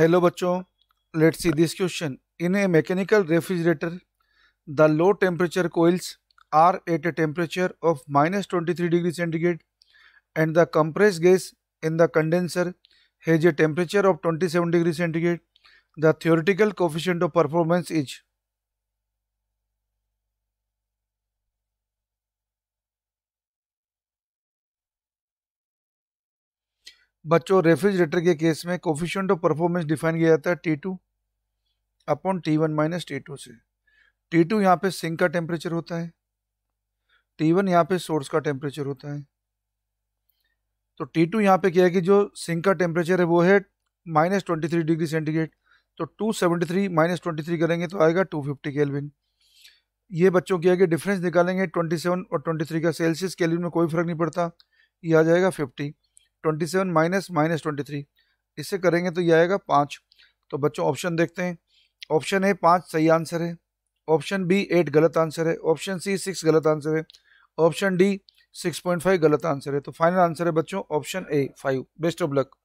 hello बच्चों let see this question in a mechanical refrigerator the low temperature coils are at a temperature of minus twenty three degree centigrade and the compress gas in the condenser has a temperature of twenty seven degree centigrade the theoretical coefficient of performance is बच्चों refrigerator के case में coefficient of performance define किया जाता है T two upon T one minus T two से T two यहाँ पे sink का टेम्परेचर होता है टी वन यहाँ पे सोर्स का टेम्परेचर होता है तो टी टू यहाँ पे क्या है कि जो सिंक का टेम्परेचर है वो है minus twenty three degree centigrade तो two seventy three minus twenty three करेंगे तो आएगा टू फिफ्टी केलविन ये बच्चों क्या है कि डिफरेंस निकालेंगे ट्वेंटी सेवन और ट्वेंटी थ्री का सेल्सियस केलविन में कोई फर्क नहीं पड़ता ये आ जाएगा fifty twenty seven minus minus twenty three इससे करेंगे तो ये आएगा पाँच तो बच्चों ऑप्शन देखते हैं ऑप्शन ए पाँच सही आंसर है ऑप्शन बी एट गलत आंसर है ऑप्शन सी सिक्स गलत आंसर है option D six point five गलत आंसर है तो फाइनल आंसर है बच्चों option A five best of luck